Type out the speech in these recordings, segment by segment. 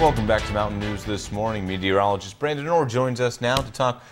Welcome back to Mountain News this morning. Meteorologist Brandon Orr joins us now to talk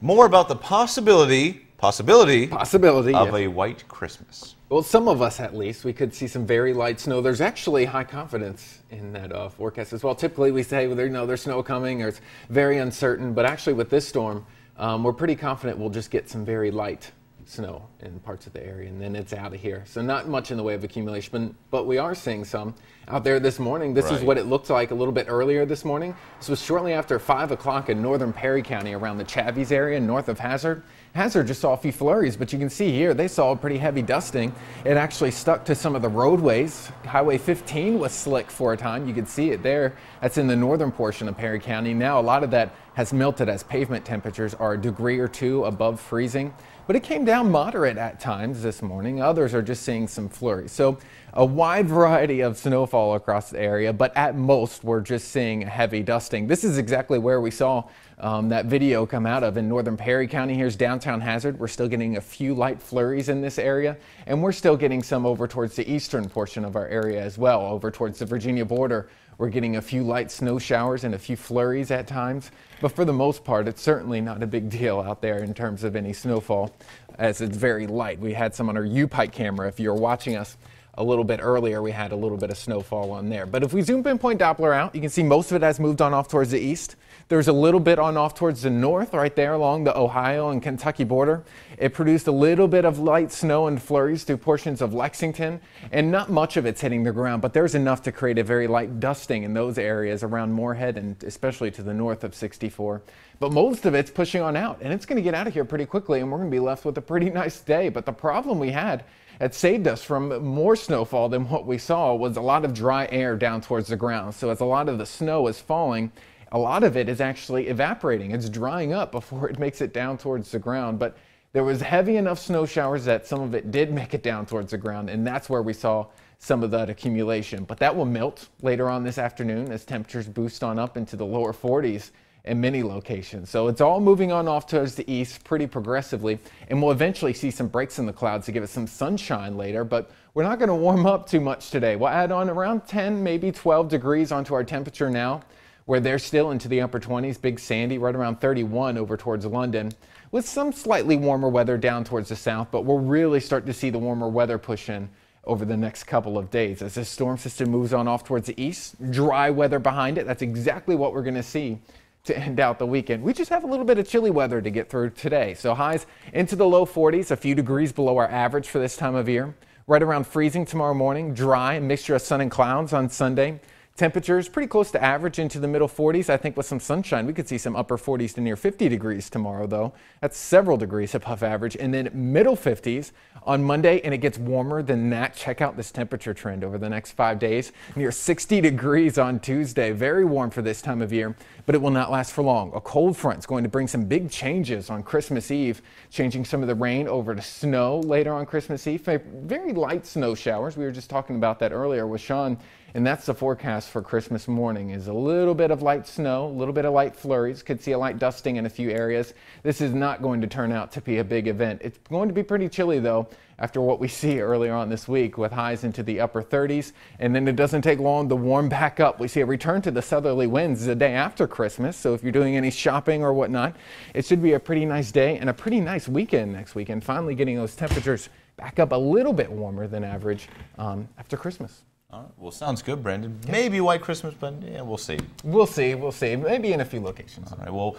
more about the possibility, possibility, possibility of yes. a white Christmas. Well, some of us at least, we could see some very light snow. There's actually high confidence in that uh, forecast as well. Typically, we say, well, there, you know, there's snow coming or it's very uncertain, but actually, with this storm, um, we're pretty confident we'll just get some very light snow in parts of the area, and then it's out of here. So not much in the way of accumulation, but, but we are seeing some out there this morning. This right. is what it looked like a little bit earlier this morning. This was shortly after 5 o'clock in northern Perry County around the Chavies area north of Hazard. Hazard just saw a few flurries, but you can see here they saw a pretty heavy dusting. It actually stuck to some of the roadways. Highway 15 was slick for a time. You can see it there. That's in the northern portion of Perry County. Now a lot of that has melted as pavement temperatures are a degree or two above freezing. But it came down moderate at times this morning. Others are just seeing some flurries. So a wide variety of snowfall across the area, but at most we're just seeing heavy dusting. This is exactly where we saw um, that video come out of in northern Perry County. Here's downtown Hazard. We're still getting a few light flurries in this area, and we're still getting some over towards the eastern portion of our area as well, over towards the Virginia border. We're getting a few light snow showers and a few flurries at times, but for the most part, it's certainly not a big deal out there in terms of any snowfall, as it's very light. We had some on our U-Pike camera if you're watching us a little bit earlier, we had a little bit of snowfall on there. But if we zoom pinpoint Doppler out, you can see most of it has moved on off towards the east. There's a little bit on off towards the north, right there along the Ohio and Kentucky border. It produced a little bit of light snow and flurries through portions of Lexington, and not much of it's hitting the ground, but there's enough to create a very light dusting in those areas around Moorhead and especially to the north of 64. But most of it's pushing on out, and it's going to get out of here pretty quickly, and we're going to be left with a pretty nice day. But the problem we had that saved us from more snowfall than what we saw was a lot of dry air down towards the ground. So as a lot of the snow is falling, a lot of it is actually evaporating. It's drying up before it makes it down towards the ground. But there was heavy enough snow showers that some of it did make it down towards the ground, and that's where we saw some of that accumulation. But that will melt later on this afternoon as temperatures boost on up into the lower 40s in many locations. So it's all moving on off towards the east pretty progressively, and we'll eventually see some breaks in the clouds to give us some sunshine later, but we're not going to warm up too much today. We'll add on around 10, maybe 12 degrees onto our temperature now where they're still into the upper 20s. Big Sandy right around 31 over towards London with some slightly warmer weather down towards the south, but we'll really start to see the warmer weather push in over the next couple of days. As this storm system moves on off towards the east, dry weather behind it. That's exactly what we're going to see to end out the weekend. We just have a little bit of chilly weather to get through today. So highs into the low 40s, a few degrees below our average for this time of year. Right around freezing tomorrow morning, dry, mixture of sun and clouds on Sunday. Temperatures pretty close to average into the middle 40s. I think with some sunshine, we could see some upper 40s to near 50 degrees tomorrow, though. That's several degrees above average. And then middle 50s on Monday, and it gets warmer than that. Check out this temperature trend over the next five days. Near 60 degrees on Tuesday. Very warm for this time of year, but it will not last for long. A cold front is going to bring some big changes on Christmas Eve, changing some of the rain over to snow later on Christmas Eve. Very light snow showers. We were just talking about that earlier with Sean, and that's the forecast forecast for Christmas morning is a little bit of light snow, a little bit of light flurries, could see a light dusting in a few areas. This is not going to turn out to be a big event. It's going to be pretty chilly though after what we see earlier on this week with highs into the upper 30s. And then it doesn't take long to warm back up. We see a return to the southerly winds the day after Christmas. So if you're doing any shopping or whatnot, it should be a pretty nice day and a pretty nice weekend next weekend. Finally getting those temperatures back up a little bit warmer than average um, after Christmas. Well, sounds good, Brandon. Maybe White Christmas, but yeah, we'll see. We'll see. We'll see. Maybe in a few locations. All right. Well.